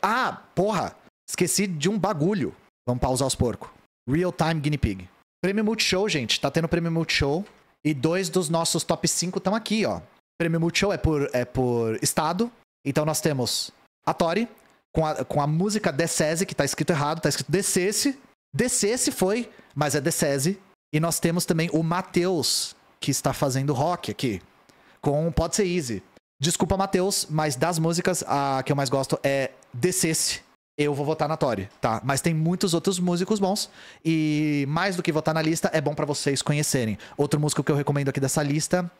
Ah, porra! Esqueci de um bagulho. Vamos pausar os porcos. Real Time Guinea Pig. Prêmio Multishow, gente. Tá tendo prêmio Multishow. E dois dos nossos top 5 estão aqui, ó. Prêmio Multishow é por, é por estado. Então nós temos a Tori, com a, com a música Decese, que tá escrito errado, tá escrito Descesse. Descesse foi, mas é Decese. E nós temos também o Matheus, que está fazendo rock aqui. Com Pode Ser Easy. Desculpa, Matheus, mas das músicas, a que eu mais gosto é Descesse. Eu vou votar na Tori, tá? Mas tem muitos outros músicos bons. E mais do que votar na lista, é bom para vocês conhecerem. Outro músico que eu recomendo aqui dessa lista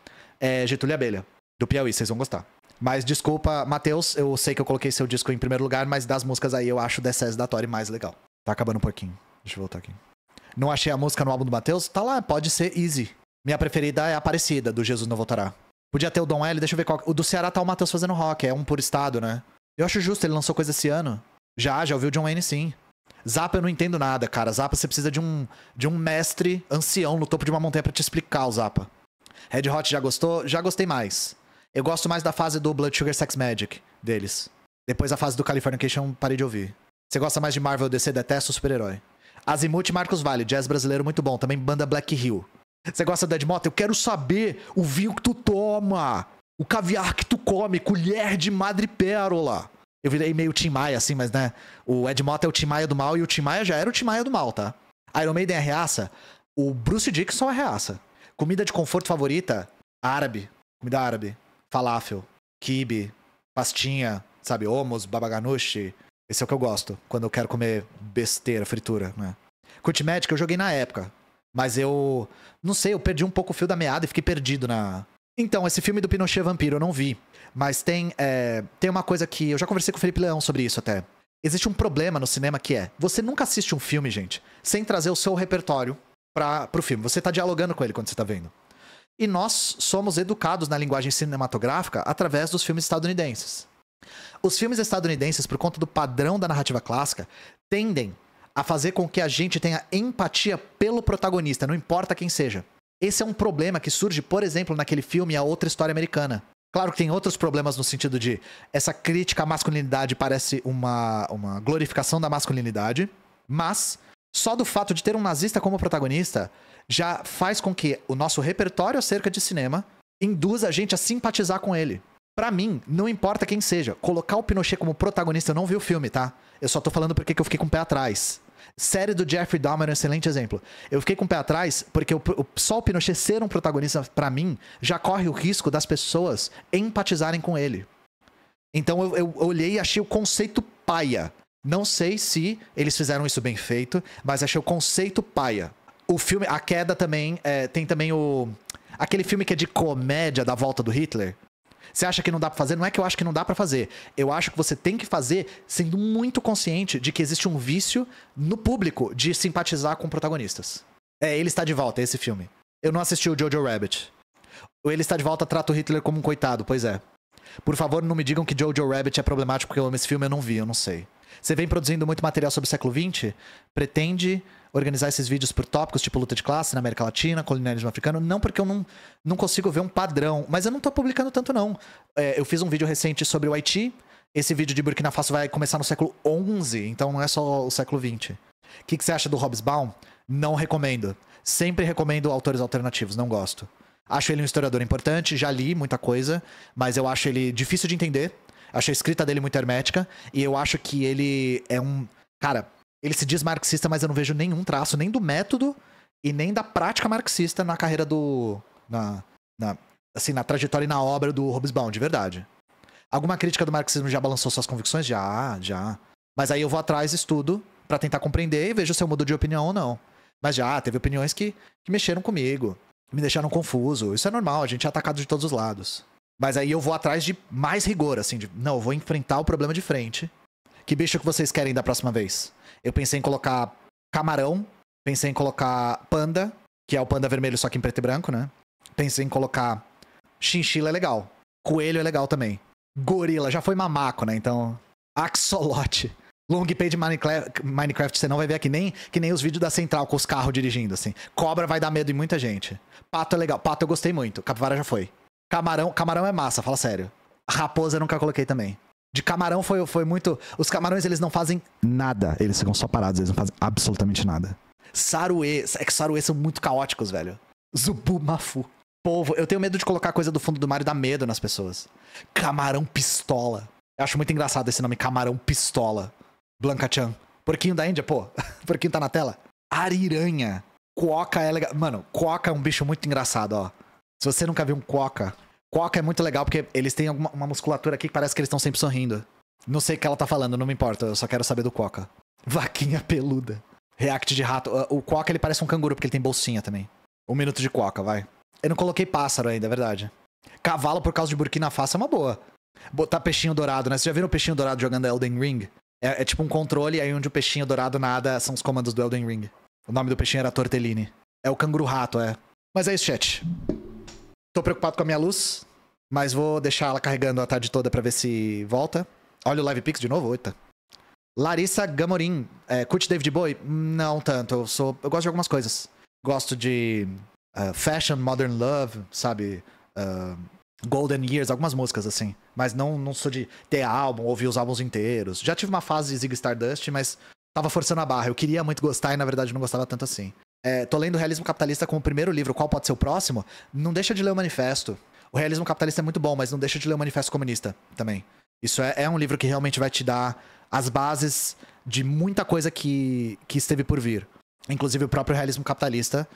é Getúlio Abelha, do Piauí, vocês vão gostar. Mas desculpa, Matheus, eu sei que eu coloquei seu disco em primeiro lugar, mas das músicas aí eu acho DCS da Tori mais legal. Tá acabando um pouquinho. Deixa eu voltar aqui. Não achei a música no álbum do Matheus? Tá lá, pode ser Easy. Minha preferida é Aparecida, do Jesus Não Voltará. Podia ter o Dom L, deixa eu ver qual. O do Ceará tá o Matheus fazendo rock, é um por estado, né? Eu acho justo, ele lançou coisa esse ano. Já, já ouviu o John Wayne sim. Zapa, eu não entendo nada, cara. Zapa, você precisa de um de um mestre ancião no topo de uma montanha para te explicar o Zapa. Red Hot já gostou? Já gostei mais. Eu gosto mais da fase do Blood Sugar Sex Magic deles. Depois a fase do Californication, parei de ouvir. Você gosta mais de Marvel DC? Detesto super-herói. Azimuth Marcos Vale, jazz brasileiro muito bom. Também banda Black Hill. Você gosta da Edmota? Eu quero saber o vinho que tu toma, o caviar que tu come, colher de madrepérola. Eu virei meio Tim Maia, assim, mas né? O Edmota é o Tim Maia do mal e o Tim Maia já era o Tim Maia do mal, tá? Iron Maiden é reaça, o Bruce Dickinson é reaça. Comida de conforto favorita? Árabe. Comida árabe. Falafel. Kibe. Pastinha. Sabe? Omos, babaganushi. Esse é o que eu gosto. Quando eu quero comer besteira, fritura, né? Cult Magic eu joguei na época. Mas eu. Não sei, eu perdi um pouco o fio da meada e fiquei perdido na. Então, esse filme do Pinochet Vampiro eu não vi. Mas tem, é, tem uma coisa que. Eu já conversei com o Felipe Leão sobre isso até. Existe um problema no cinema que é: você nunca assiste um filme, gente, sem trazer o seu repertório para o filme. Você está dialogando com ele quando você está vendo. E nós somos educados na linguagem cinematográfica através dos filmes estadunidenses. Os filmes estadunidenses, por conta do padrão da narrativa clássica, tendem a fazer com que a gente tenha empatia pelo protagonista, não importa quem seja. Esse é um problema que surge, por exemplo, naquele filme A Outra História Americana. Claro que tem outros problemas no sentido de essa crítica à masculinidade parece uma, uma glorificação da masculinidade, mas só do fato de ter um nazista como protagonista já faz com que o nosso repertório acerca de cinema induza a gente a simpatizar com ele. Para mim, não importa quem seja, colocar o Pinochet como protagonista, eu não vi o filme, tá? Eu só tô falando porque eu fiquei com o pé atrás. Série do Jeffrey Dahmer é um excelente exemplo. Eu fiquei com o pé atrás porque o, o, só o Pinochet ser um protagonista para mim já corre o risco das pessoas empatizarem com ele. Então eu, eu olhei e achei o conceito paia. Não sei se eles fizeram isso bem feito, mas achei o conceito paia. O filme, a queda também, é, tem também o... Aquele filme que é de comédia da volta do Hitler. Você acha que não dá pra fazer? Não é que eu acho que não dá para fazer. Eu acho que você tem que fazer sendo muito consciente de que existe um vício no público de simpatizar com protagonistas. É, ele está de volta, esse filme. Eu não assisti o Jojo Rabbit. O Ele está de volta trata o Hitler como um coitado, pois é. Por favor, não me digam que Jojo Rabbit é problemático porque eu amo esse filme, eu não vi, eu não sei. Você vem produzindo muito material sobre o século XX, pretende organizar esses vídeos por tópicos, tipo luta de classe na América Latina, colonialismo africano, não porque eu não, não consigo ver um padrão, mas eu não tô publicando tanto não. É, eu fiz um vídeo recente sobre o Haiti, esse vídeo de Burkina Faso vai começar no século XI, então não é só o século XX. O que, que você acha do Hobbesbaum? Não recomendo. Sempre recomendo autores alternativos, não gosto. Acho ele um historiador importante, já li muita coisa, mas eu acho ele difícil de entender acho a escrita dele muito hermética. E eu acho que ele é um. Cara, ele se diz marxista, mas eu não vejo nenhum traço, nem do método e nem da prática marxista na carreira do. Na, na, assim, na trajetória e na obra do Baum, de verdade. Alguma crítica do marxismo já balançou suas convicções? Já, já. Mas aí eu vou atrás, estudo, para tentar compreender e vejo se eu mudo de opinião ou não. Mas já, teve opiniões que, que mexeram comigo, me deixaram confuso. Isso é normal, a gente é atacado de todos os lados. Mas aí eu vou atrás de mais rigor, assim, de não, eu vou enfrentar o problema de frente. Que bicho que vocês querem da próxima vez? Eu pensei em colocar camarão, pensei em colocar panda, que é o panda vermelho só que em preto e branco, né? Pensei em colocar chinchila é legal, coelho é legal também. Gorila já foi mamaco, né? Então, axolote. Long pay de Minecraft, você não vai ver aqui nem que nem os vídeos da Central com os carros dirigindo assim. Cobra vai dar medo em muita gente. Pato é legal, pato eu gostei muito. Capivara já foi. Camarão, camarão é massa, fala sério. Raposa eu nunca coloquei também. De camarão foi, foi muito. Os camarões eles não fazem nada. Eles ficam só parados, eles não fazem absolutamente nada. Saruê. É que saruê são muito caóticos, velho. zubu mafu Povo, eu tenho medo de colocar coisa do fundo do mar e dar medo nas pessoas. Camarão pistola. Eu acho muito engraçado esse nome, camarão pistola. Blanca Chan. Porquinho da Índia, pô. Porquinho tá na tela. Ariranha. Coca é legal. Mano, coca é um bicho muito engraçado, ó. Se você nunca viu um coca, coca é muito legal porque eles têm uma musculatura aqui que parece que eles estão sempre sorrindo. Não sei o que ela tá falando, não me importa, eu só quero saber do coca. Vaquinha peluda. React de rato. O coca ele parece um canguru porque ele tem bolsinha também. Um minuto de coca, vai. Eu não coloquei pássaro ainda, é verdade. Cavalo por causa de Burkina Faso é uma boa. Botar peixinho dourado, né? Vocês já viram o peixinho dourado jogando Elden Ring? É, é, tipo um controle aí onde o peixinho dourado nada são os comandos do Elden Ring. O nome do peixinho era Tortellini. É o canguru rato, é. Mas é isso, chat. Tô preocupado com a minha luz, mas vou deixar ela carregando a tarde toda para ver se volta. Olha o Live Pix de novo, oita. Larissa Gamorim, é, curte David Bowie? Não tanto, eu sou, eu gosto de algumas coisas. Gosto de uh, Fashion, Modern Love, sabe? Uh, Golden Years, algumas músicas assim. Mas não, não sou de ter álbum, ouvir os álbuns inteiros. Já tive uma fase de Zig Stardust, mas tava forçando a barra. Eu queria muito gostar e na verdade não gostava tanto assim é, tô lendo o Realismo Capitalista como primeiro livro, qual pode ser o próximo? Não deixa de ler o manifesto. O Realismo Capitalista é muito bom, mas não deixa de ler o Manifesto Comunista também. Isso é, é um livro que realmente vai te dar as bases de muita coisa que, que esteve por vir. Inclusive o próprio realismo capitalista.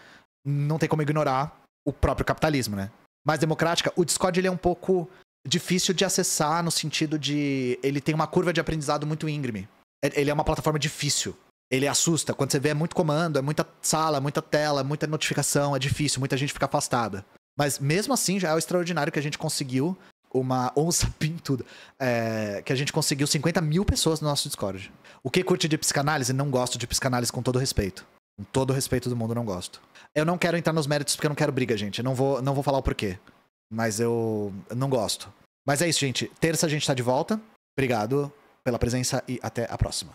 Não tem como ignorar o próprio capitalismo, né? Mais democrática, o Discord ele é um pouco difícil de acessar no sentido de ele tem uma curva de aprendizado muito íngreme. É, ele é uma plataforma difícil ele assusta. Quando você vê, é muito comando, é muita sala, muita tela, muita notificação, é difícil, muita gente fica afastada. Mas mesmo assim, já é o extraordinário que a gente conseguiu uma onça pintuda, é, que a gente conseguiu 50 mil pessoas no nosso Discord. O que curte de psicanálise, não gosto de psicanálise com todo respeito. Com todo respeito do mundo, não gosto. Eu não quero entrar nos méritos porque eu não quero briga, gente. Eu não vou, não vou falar o porquê. Mas eu, eu não gosto. Mas é isso, gente. Terça a gente tá de volta. Obrigado pela presença e até a próxima.